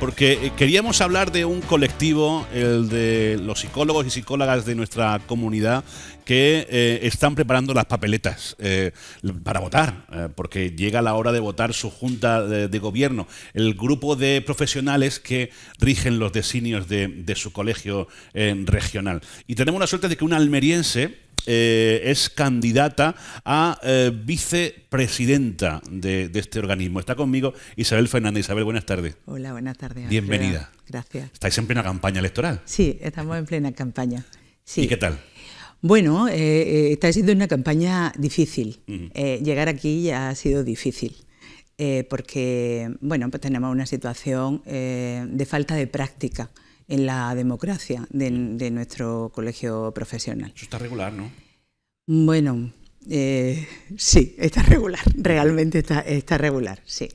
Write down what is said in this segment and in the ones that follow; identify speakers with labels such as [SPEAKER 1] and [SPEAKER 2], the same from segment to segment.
[SPEAKER 1] porque eh, queríamos hablar de un colectivo, el de los psicólogos y psicólogas de nuestra comunidad, que eh, están preparando las papeletas eh, para votar, porque llega la hora de votar su junta de, gobierno, el grupo de profesionales que rigen los designios de su colegio regional. Y tenemos la suerte de que un almeriense, eh, es candidata a eh, vicepresidenta de, este organismo. Está conmigo Isabel Fernández. Isabel, buenas tardes.
[SPEAKER 2] Hola, buenas tardes. Bienvenida. Gracias.
[SPEAKER 1] ¿Estáis en plena campaña electoral?
[SPEAKER 2] Sí, estamos en plena campaña. ¿Y qué tal? Bueno, eh, está siendo una campaña difícil. llegar aquí ya ha sido difícil. porque bueno, pues tenemos una situación de falta de práctica en la democracia mm. de, nuestro colegio profesional. Eso
[SPEAKER 1] está regular, ¿no?
[SPEAKER 2] Bueno, eh, sí, está regular, realmente está, regular, sí.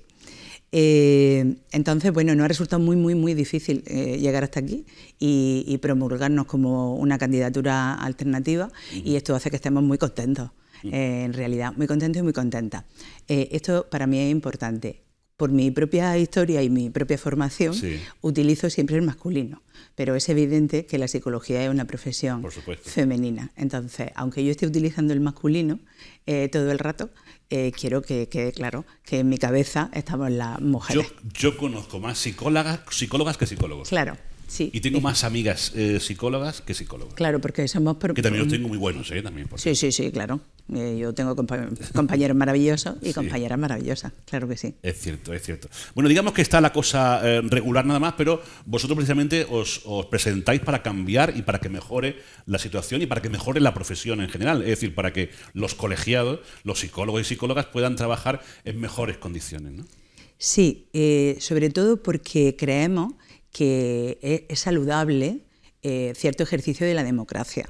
[SPEAKER 2] Eh, entonces, bueno, nos ha resultado muy, muy, muy difícil eh, llegar hasta aquí y, promulgarnos como una candidatura alternativa y esto hace que estemos muy contentos, mm. eh, en realidad, muy contentos y muy contentas. esto para mí es importante por mi propia historia y mi propia formación, utilizo siempre el masculino. Pero es evidente que la psicología es una profesión femenina. Entonces, aunque yo esté utilizando el masculino eh, todo el rato, eh, quiero que quede claro que en mi cabeza estamos las mujeres.
[SPEAKER 1] Yo, yo conozco más psicólogas, psicólogas que psicólogos. Claro. Y tengo más amigas eh, psicólogas que psicólogas.
[SPEAKER 2] Claro, porque somos... Que también los mm. tengo
[SPEAKER 1] muy buenos, ¿eh? También,
[SPEAKER 2] Sí, sí, sí, claro. Eh, yo tengo compañeros maravillosos y compañeras maravillosas, claro que sí.
[SPEAKER 1] Es cierto, es cierto. Bueno, digamos que está la cosa eh, regular nada más, pero vosotros precisamente os, os, presentáis para cambiar y para que mejore la situación y para que mejore la profesión en general. Es decir, para que los colegiados, los psicólogos y psicólogas puedan trabajar en mejores condiciones, ¿no?
[SPEAKER 2] Sí, sobre todo porque creemos que e, es saludable eh, cierto ejercicio de la democracia.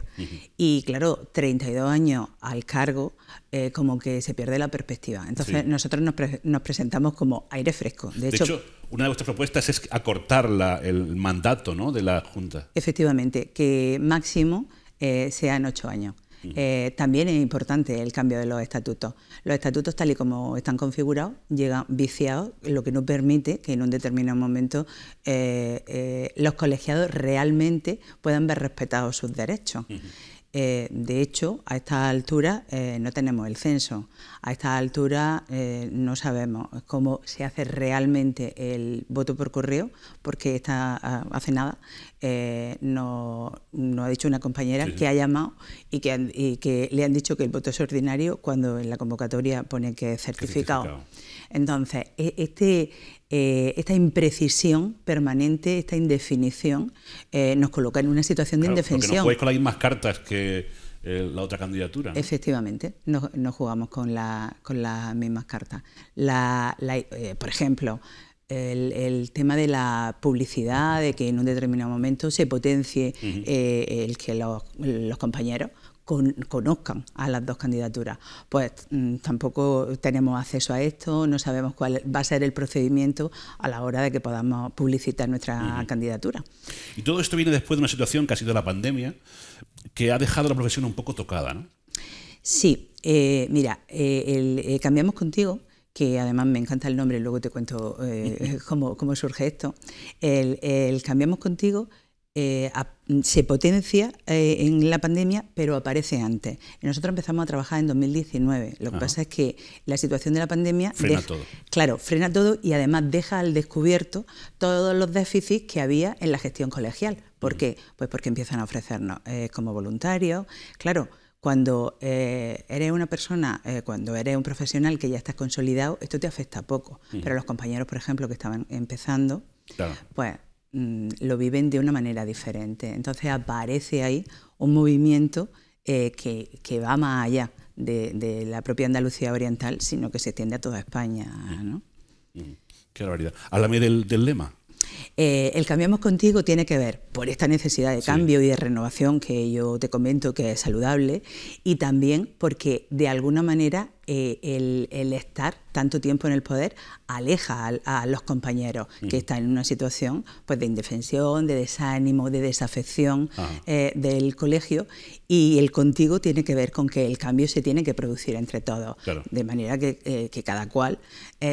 [SPEAKER 2] Y claro, 32 años al cargo, eh, como que se pierde la perspectiva. Entonces nosotros nos, presentamos como aire fresco. De, hecho,
[SPEAKER 1] una de vuestras propuestas es acortar el mandato ¿no? de la Junta.
[SPEAKER 2] Efectivamente, que máximo eh, sean ocho años. Eh, también es importante el cambio de los estatutos. Los estatutos, tal y como están configurados, llegan viciados, lo que no permite que en un determinado momento eh, eh, los colegiados realmente puedan ver respetados sus derechos. Eh, de hecho, a esta altura eh, no tenemos el censo, a esta altura eh, no sabemos cómo se hace realmente el voto por correo, porque está ah, hace nada nos no ha dicho una compañera que ha llamado y que, que, le han dicho que el voto es ordinario cuando en la convocatoria pone que es certificado. Entonces, e-, este, eh, esta imprecisión permanente, esta indefinición, eh, nos coloca en una situación de indefensión. Porque no jugáis con
[SPEAKER 1] las mismas cartas que eh, la otra candidatura.
[SPEAKER 2] Efectivamente, no, jugamos con, las mismas cartas. por ejemplo, el, tema de la publicidad, de que en un determinado momento se potencie el que los compañeros conozcan a las dos candidaturas. Pues mm, tampoco tenemos acceso a esto, no sabemos cuál va a ser el procedimiento a la hora de que podamos publicitar nuestra candidatura.
[SPEAKER 1] Y todo esto viene después de una situación que ha sido la pandemia, que ha dejado la profesión un poco tocada, ¿no?
[SPEAKER 2] Sí, eh, mira, eh, el, eh, cambiamos contigo que además me encanta el nombre, luego te cuento cómo, surge esto. el Cambiamos Contigo eh, se potencia eh, en la pandemia, pero aparece antes. nosotros empezamos a trabajar en 2019. Lo que pasa es que la situación de la pandemia... Frena todo. Claro, frena todo y además deja al descubierto todos los déficits que había en la gestión colegial. ¿Por qué? Pues porque empiezan a ofrecernos eh, como voluntarios. Claro, cuando eres una persona, cuando eres un profesional que ya estás consolidado, esto te afecta poco. Pero los compañeros, por ejemplo, que estaban empezando, claro. pues Mm, lo viven de una manera diferente. Entonces aparece ahí un movimiento eh, que, va más allá de, la propia Andalucía Oriental, sino que se extiende a toda España. ¿no?
[SPEAKER 1] Mm. Mm. Qué barbaridad. Háblame del, lema.
[SPEAKER 2] Eh, el Cambiamos Contigo tiene que ver por esta necesidad de cambio y de renovación que yo te comento que es saludable y también porque de alguna manera eh, el, estar tanto tiempo en el poder aleja a, los compañeros que están en una situación pues, de indefensión, de desánimo, de desafección eh, del colegio y el contigo tiene que ver con que el cambio se tiene que producir entre todos, de manera que, eh, cada cual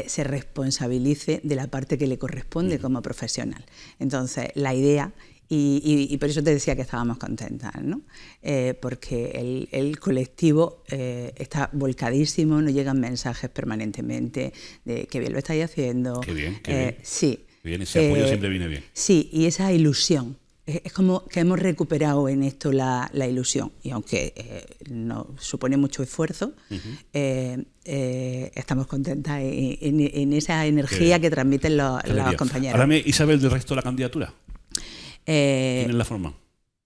[SPEAKER 2] se responsabilice de la parte que le corresponde como profesional. Entonces, la idea y, y, por eso te decía que estábamos contentas, ¿no? Eh, porque el, colectivo eh, está volcadísimo, nos llegan mensajes permanentemente de que bien lo estáis haciendo. Qué bien, qué eh, bien. Sí. ese apoyo siempre viene bien. Sí, y esa ilusión. Es, como que hemos recuperado en esto la, la ilusión, y aunque no supone mucho esfuerzo, estamos contentas en, esa energía que transmiten los, los compañeros. Háblame,
[SPEAKER 1] Isabel, del resto de la candidatura. ¿Quién eh, es la forma?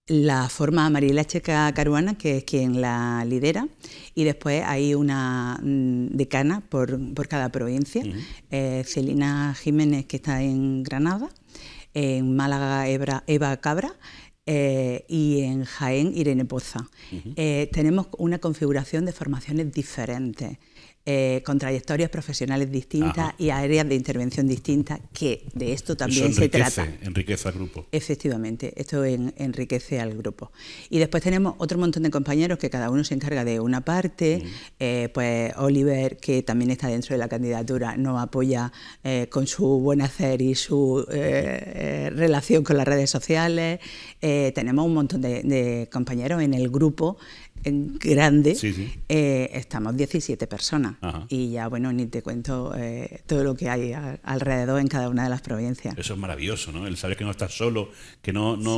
[SPEAKER 2] La forma Mariela Checa Caruana, que es quien la lidera, y después hay una mm, decana por, cada provincia, eh, Celina Jiménez, que está en Granada, en Málaga Eva, Cabra, eh, y en Jaén Irene Poza. tenemos una configuración de formaciones diferentes. Eh, con trayectorias profesionales distintas y áreas de intervención distintas, que de esto también se trata.
[SPEAKER 1] Enriquece al grupo.
[SPEAKER 2] Efectivamente, esto enriquece al grupo. Y después tenemos otro montón de compañeros que cada uno se encarga de una parte. Eh, pues Oliver, que también está dentro de la candidatura, nos apoya eh, con su buen hacer y su relación con las redes sociales. tenemos un montón de compañeros en el grupo grande, eh, estamos 17 personas. Y ya, bueno, ni te cuento eh, todo lo que hay alrededor en cada una de las provincias.
[SPEAKER 1] Eso es maravilloso, ¿no? El saber que no estás solo, que no, no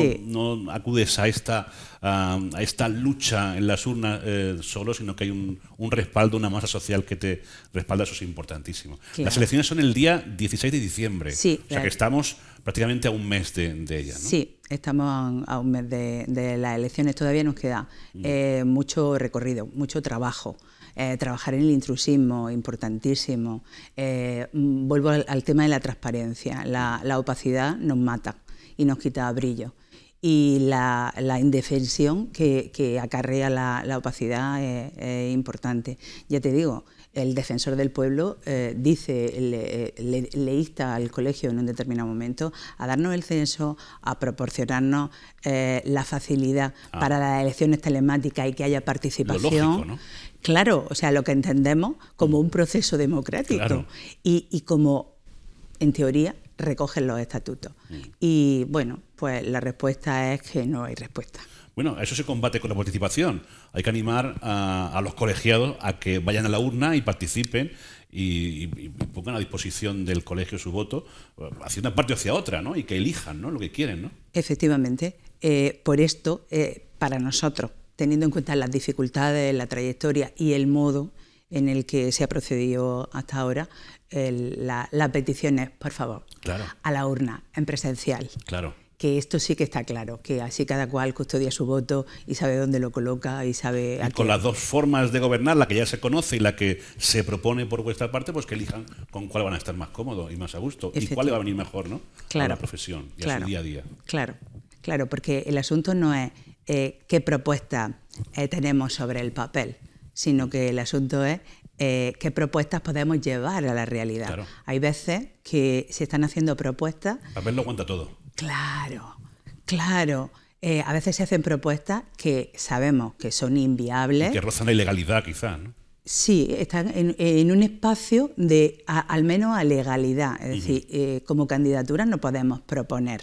[SPEAKER 1] acudes a esta a, esta lucha en las urnas eh, solo, sino que hay un, respaldo, una masa social que te respalda, eso es importantísimo. Las elecciones son el día 16 de diciembre, o sea que estamos prácticamente a un mes de, ellas. Sí,
[SPEAKER 2] estamos a un mes de, las elecciones, todavía nos queda mm. eh, mucho recorrido, mucho trabajo. Eh, trabajar en el intrusismo, importantísimo. Mm, vuelvo al, tema de la transparencia. la opacidad nos mata y nos quita brillo y la, indefensión que, acarrea la, opacidad es, importante. Ya te digo, el defensor del pueblo eh, dice, le, insta al colegio en un determinado momento a darnos el censo, a proporcionarnos eh, la facilidad ah. para las elecciones telemáticas y que haya participación. Claro, o sea, lo que entendemos como mm. un proceso democrático y, y como, en teoría, recogen los estatutos. Mm. Y bueno, pues la respuesta es que no hay respuesta.
[SPEAKER 1] Bueno, eso se combate con la participación. Hay que animar a, los colegiados a que vayan a la urna y participen y, pongan a disposición del colegio su voto, hacia una parte o hacia otra, ¿no? Y que elijan ¿no? lo que quieren, ¿no?
[SPEAKER 2] Efectivamente. Eh, por esto, eh, para nosotros, teniendo en cuenta las dificultades, la trayectoria y el modo en el que se ha procedido hasta ahora la, las peticiones, por favor, a la urna, en presencial. Claro que esto sí que está claro, que así cada cual custodia su voto y sabe dónde lo coloca y sabe... con las
[SPEAKER 1] dos formas de gobernar, la que ya se conoce y la que se propone por vuestra parte, pues que elijan con cuál van a estar más cómodos y más a gusto y cuál le va a venir mejor ¿no? Claro, la profesión y su día a día.
[SPEAKER 2] Claro, claro, porque el asunto no es eh, qué propuesta eh, tenemos sobre el papel, sino que el asunto es eh, qué propuestas podemos llevar a la realidad. Hay veces que se están haciendo propuestas...
[SPEAKER 1] A ver, lo cuenta todo.
[SPEAKER 2] Claro, claro. Eh, a veces se hacen propuestas que sabemos que son inviables. que rozan la
[SPEAKER 1] ilegalidad, quizás,
[SPEAKER 2] Sí, están en, un espacio de al menos a legalidad. Es decir, eh, como candidatura no podemos proponer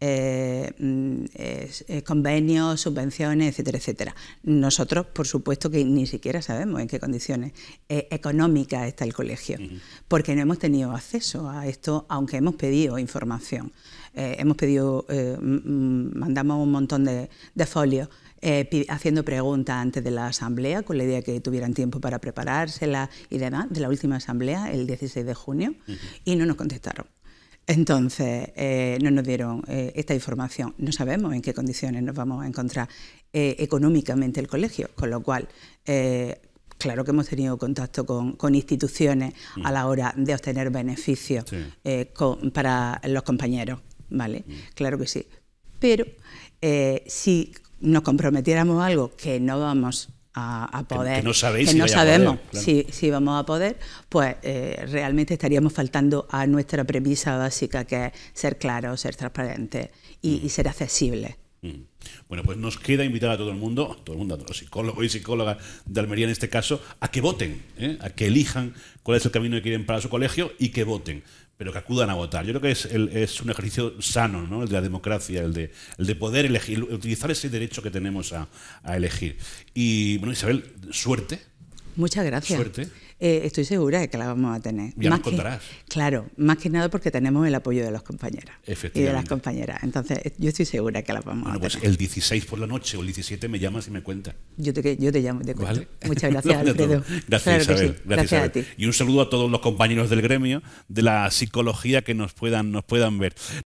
[SPEAKER 2] eh, mm, eh, convenios, subvenciones, etcétera, etcétera. Nosotros, por supuesto, que ni siquiera sabemos en qué condiciones eh, económicas está el colegio, porque no hemos tenido acceso a esto, aunque hemos pedido información. hemos pedido, mandamos un montón de, folios haciendo preguntas antes de la asamblea, con la idea que tuvieran tiempo para preparársela y demás, de la última asamblea, el 16 de junio, y no nos contestaron. Entonces, eh, no nos dieron eh, esta información. No sabemos en qué condiciones nos vamos a encontrar eh, económicamente el colegio, con lo cual, claro que hemos tenido contacto con, instituciones mm. a la hora de obtener beneficios para los compañeros, ¿vale? Mm. Claro que sí. Pero si nos comprometiéramos algo que no vamos a, poder. Que, no si no sabemos si, vamos a poder, pues eh, realmente estaríamos faltando a nuestra premisa básica que es ser claro, ser transparente y, mm. ser accesible.
[SPEAKER 1] Mm. Bueno, pues nos queda invitar a todo el mundo, todo el mundo, a los psicólogos y psicólogas de Almería en este caso, a que voten, ¿eh? a que elijan cuál es el camino que quieren para su colegio y que voten pero que acudan a votar. Yo creo que es, un ejercicio sano, ¿no? el de la democracia, el de, poder elegir, utilizar ese derecho que tenemos a elegir. Y bueno, Isabel, suerte,
[SPEAKER 2] Muchas gracias. Eh, estoy segura de que la vamos a tener. Ya más nos contarás. claro, más que nada porque tenemos el apoyo de los compañeros y de las compañeras. Entonces, yo estoy segura que la vamos a
[SPEAKER 1] pues tener. Pues el 16 por la noche o el 17 me llamas y me cuentas.
[SPEAKER 2] Yo te, yo te llamo, te cuento. Muchas gracias, Alfredo. Gracias, Isabel, gracias, a ti. Y
[SPEAKER 1] un saludo a todos los compañeros del gremio de la psicología que nos puedan, nos puedan ver.